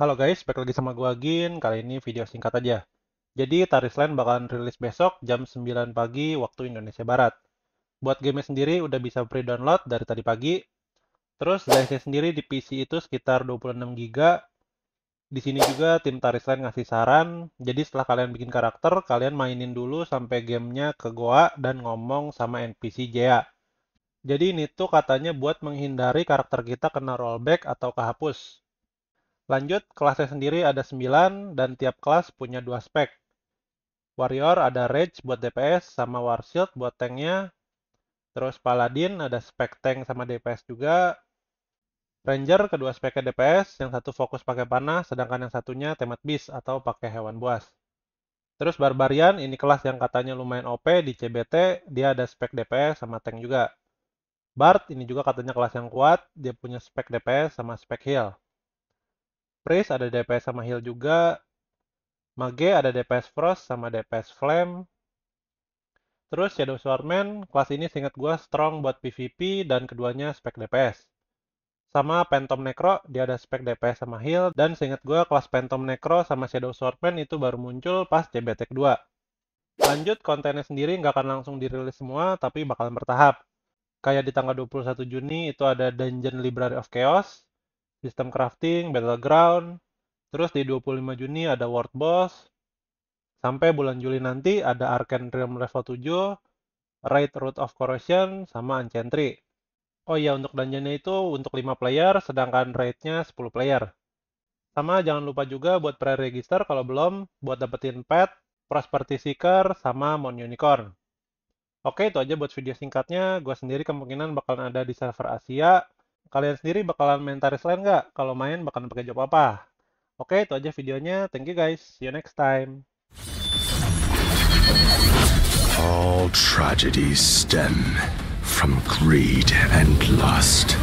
Halo guys, balik lagi sama gua Gin. Kali ini video singkat aja. Jadi Tarisland bakalan rilis besok jam 9 pagi waktu Indonesia Barat. Buat game sendiri udah bisa pre-download dari tadi pagi. Terus guysnya sendiri di PC itu sekitar 26 GB. Di sini juga tim Tarisland ngasih saran, jadi setelah kalian bikin karakter, kalian mainin dulu sampai gamenya ke Goa dan ngomong sama NPC Jaya. Jadi ini tuh katanya buat menghindari karakter kita kena rollback atau kehapus. Lanjut, kelasnya sendiri ada 9 dan tiap kelas punya 2 spek. Warrior ada Rage buat DPS sama War Shield buat tanknya. Terus Paladin ada spek tank sama DPS juga. Ranger kedua speknya DPS, yang satu fokus pakai panah, sedangkan yang satunya temat bis atau pakai hewan buas. Terus Barbarian, ini kelas yang katanya lumayan OP di CBT, dia ada spek DPS sama tank juga. Bard, ini juga katanya kelas yang kuat, dia punya spek DPS sama spek heal. Priest ada DPS sama heal juga. Mage ada DPS Frost sama DPS Flame. Terus Shadow Swordman, kelas ini seingat gue strong buat PvP dan keduanya spek DPS. Sama Phantom Necro, dia ada spek DPS sama heal, dan seingat gue kelas Phantom Necro sama Shadow Swordman itu baru muncul pas CBT 2. Lanjut, kontennya sendiri nggak akan langsung dirilis semua, tapi bakalan bertahap. Kayak di tanggal 21 Juni itu ada Dungeon Library of Chaos, sistem crafting, battleground, terus di 25 Juni ada World Boss, sampai bulan Juli nanti ada Arcane Realm level 7, Raid Root of Corrosion, sama Enchantry. Oh iya, untuk dungeonnya itu untuk 5 player, sedangkan raidnya 10 player. Sama jangan lupa juga buat pre-register kalau belum, buat dapetin pet, Prosperity Seeker, sama Mon Unicorn. Oke, itu aja buat video singkatnya. Gue sendiri kemungkinan bakalan ada di server Asia, Kalian sendiri bakalan main Taris lain nggak? Kalau main bakalan pakai job apa? Oke, itu aja videonya. Thank you guys. See you next time. All tragedies stem from greed and lust.